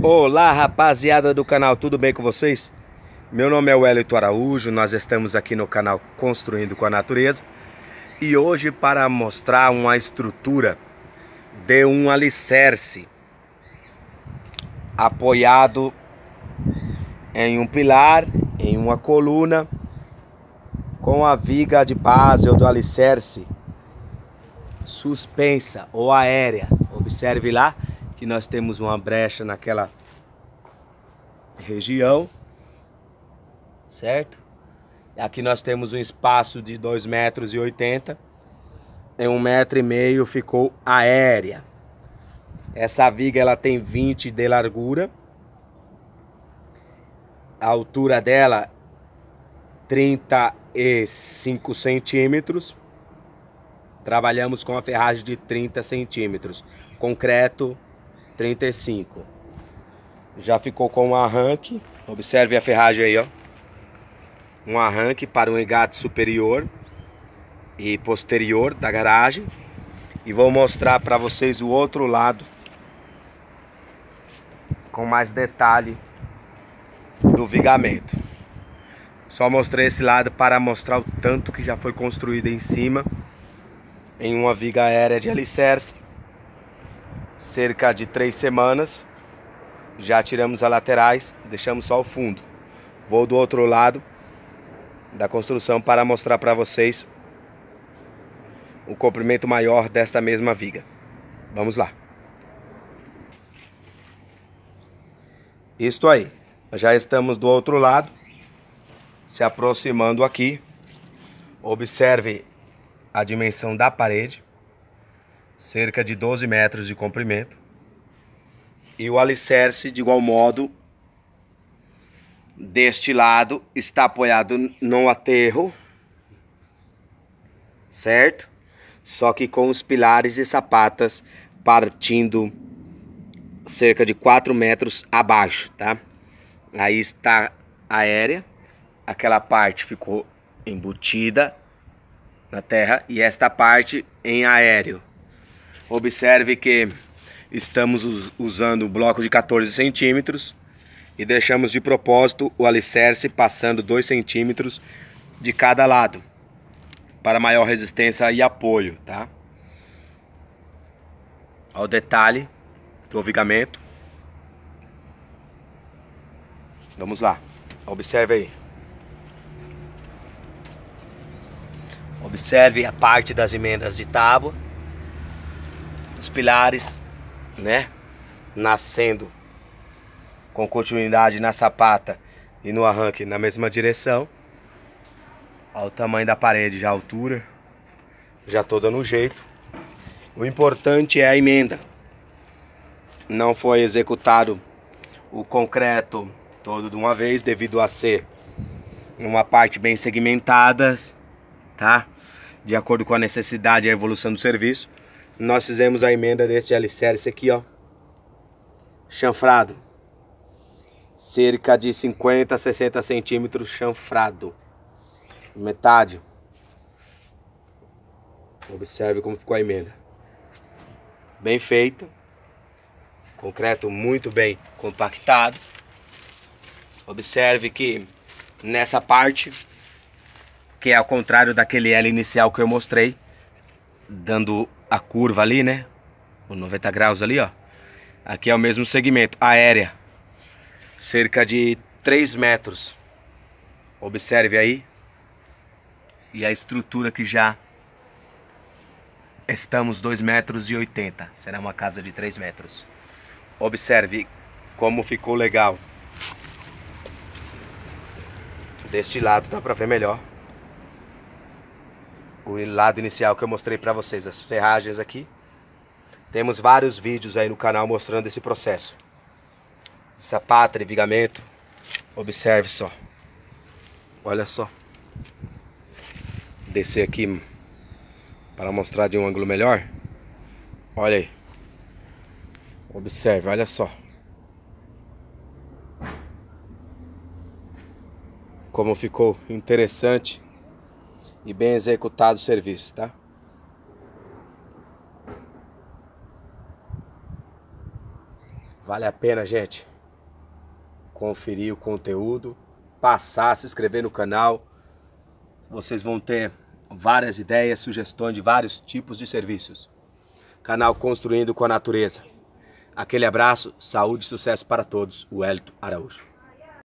Olá rapaziada do canal, tudo bem com vocês? Meu nome é Wellington Araújo, nós estamos aqui no canal Construindo com a Natureza e hoje para mostrar uma estrutura de um alicerce apoiado em um pilar, em uma coluna com a viga de base ou do alicerce suspensa ou aérea, observe lá que nós temos uma brecha naquela região, certo? Aqui nós temos um espaço de 2,80 metros, e 80, em 1,5 um metro e meio ficou aérea. Essa viga ela tem 20 de largura, a altura dela 35 centímetros, trabalhamos com a ferragem de 30 centímetros, concreto 35. Já ficou com um arranque. Observe a ferragem aí, ó. Um arranque para um engate superior e posterior da garagem. E vou mostrar para vocês o outro lado com mais detalhe do vigamento. Só mostrei esse lado para mostrar o tanto que já foi construído em cima em uma viga aérea de alicerce cerca de três semanas. Já tiramos as laterais, deixamos só o fundo. Vou do outro lado da construção para mostrar para vocês o comprimento maior desta mesma viga. Vamos lá. Isto aí. Já estamos do outro lado, se aproximando aqui. Observe a dimensão da parede cerca de 12 metros de comprimento, e o alicerce, de igual modo, deste lado está apoiado no aterro, certo? Só que com os pilares e sapatas partindo cerca de 4 metros abaixo, tá? Aí está aérea, aquela parte ficou embutida na terra e esta parte em aéreo. Observe que estamos usando o bloco de 14 centímetros e deixamos de propósito o alicerce passando 2 centímetros de cada lado para maior resistência e apoio, tá? Ao detalhe do vigamento. Vamos lá. Observe aí. Observe a parte das emendas de tábua os pilares, né? Nascendo com continuidade na sapata e no arranque na mesma direção. Olha o tamanho da parede, já a altura, já toda no jeito. O importante é a emenda. Não foi executado o concreto todo de uma vez, devido a ser uma parte bem segmentada, tá? De acordo com a necessidade e a evolução do serviço nós fizemos a emenda deste alicerce aqui, ó. Chanfrado. Cerca de 50 a 60 centímetros chanfrado. Metade. Observe como ficou a emenda. Bem feito Concreto muito bem compactado. Observe que nessa parte, que é ao contrário daquele L inicial que eu mostrei, dando a curva ali, né? O 90 graus ali, ó. Aqui é o mesmo segmento, aérea. Cerca de 3 metros. Observe aí. E a estrutura que já estamos 2 metros e 80. Será uma casa de 3 metros. Observe como ficou legal. Deste lado dá pra ver melhor o lado inicial que eu mostrei para vocês, as ferragens aqui. Temos vários vídeos aí no canal mostrando esse processo. Sapata, vigamento. Observe só. Olha só. Descer aqui para mostrar de um ângulo melhor. Olha aí. Observe, olha só. Como ficou interessante e bem executado o serviço, tá? Vale a pena, gente, conferir o conteúdo, passar, se inscrever no canal. Vocês vão ter várias ideias, sugestões de vários tipos de serviços. Canal Construindo com a Natureza. Aquele abraço, saúde e sucesso para todos. O Elito Araújo.